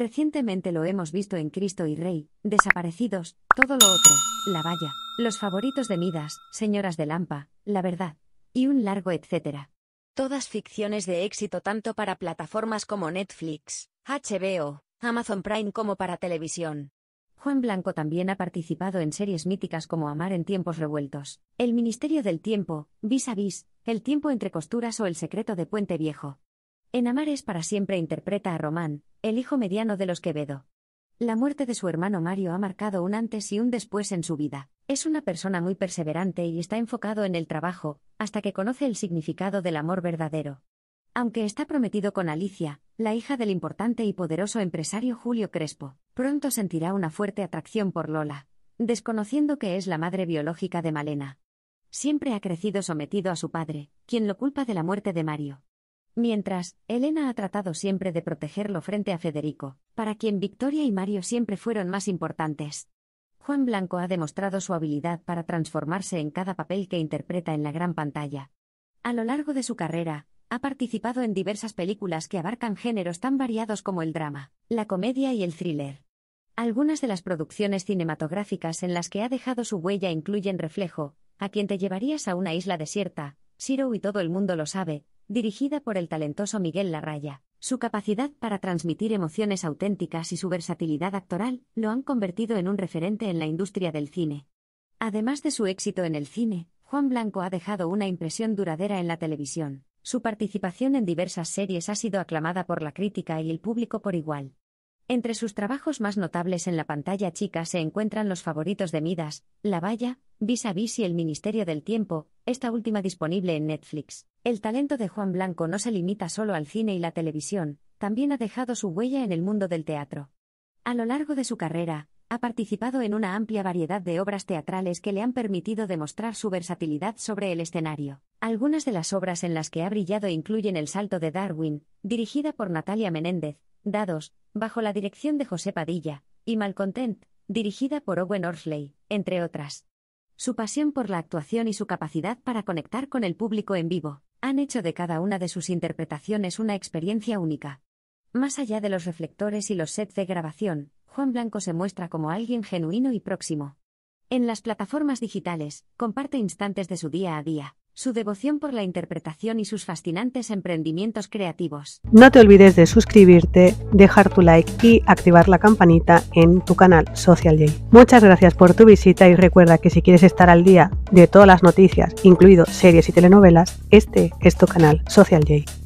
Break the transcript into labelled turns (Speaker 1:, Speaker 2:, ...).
Speaker 1: Recientemente lo hemos visto en Cristo y Rey, Desaparecidos, todo lo otro, La Valla, Los Favoritos de Midas, Señoras de Lampa, La Verdad, y un largo etcétera. Todas ficciones de éxito tanto para plataformas como Netflix, HBO, Amazon Prime como para televisión. Juan Blanco también ha participado en series míticas como Amar en tiempos revueltos, El Ministerio del Tiempo, Vis a Vis, El tiempo entre costuras o El secreto de Puente Viejo. En es para siempre interpreta a Román, el hijo mediano de los Quevedo. La muerte de su hermano Mario ha marcado un antes y un después en su vida. Es una persona muy perseverante y está enfocado en el trabajo, hasta que conoce el significado del amor verdadero. Aunque está prometido con Alicia, la hija del importante y poderoso empresario Julio Crespo, pronto sentirá una fuerte atracción por Lola, desconociendo que es la madre biológica de Malena. Siempre ha crecido sometido a su padre, quien lo culpa de la muerte de Mario. Mientras, Elena ha tratado siempre de protegerlo frente a Federico, para quien Victoria y Mario siempre fueron más importantes. Juan Blanco ha demostrado su habilidad para transformarse en cada papel que interpreta en la gran pantalla. A lo largo de su carrera, ha participado en diversas películas que abarcan géneros tan variados como el drama, la comedia y el thriller. Algunas de las producciones cinematográficas en las que ha dejado su huella incluyen Reflejo, a quien te llevarías a una isla desierta, Siro y todo el mundo lo sabe, dirigida por el talentoso Miguel Larraya. Su capacidad para transmitir emociones auténticas y su versatilidad actoral lo han convertido en un referente en la industria del cine. Además de su éxito en el cine, Juan Blanco ha dejado una impresión duradera en la televisión. Su participación en diversas series ha sido aclamada por la crítica y el público por igual. Entre sus trabajos más notables en la pantalla chica se encuentran los favoritos de Midas, La Valla, Vis a vis y El Ministerio del Tiempo, esta última disponible en Netflix. El talento de Juan Blanco no se limita solo al cine y la televisión, también ha dejado su huella en el mundo del teatro. A lo largo de su carrera, ha participado en una amplia variedad de obras teatrales que le han permitido demostrar su versatilidad sobre el escenario. Algunas de las obras en las que ha brillado incluyen El Salto de Darwin, dirigida por Natalia Menéndez, Dados, bajo la dirección de José Padilla, y Malcontent, dirigida por Owen Orsley, entre otras su pasión por la actuación y su capacidad para conectar con el público en vivo, han hecho de cada una de sus interpretaciones una experiencia única. Más allá de los reflectores y los sets de grabación, Juan Blanco se muestra como alguien genuino y próximo. En las plataformas digitales, comparte instantes de su día a día, su devoción por la interpretación y sus fascinantes emprendimientos creativos.
Speaker 2: No te olvides de suscribirte, dejar tu like y activar la campanita en tu canal Social J. Muchas gracias por tu visita y recuerda que si quieres estar al día de todas las noticias, incluido series y telenovelas, este es tu canal Social J.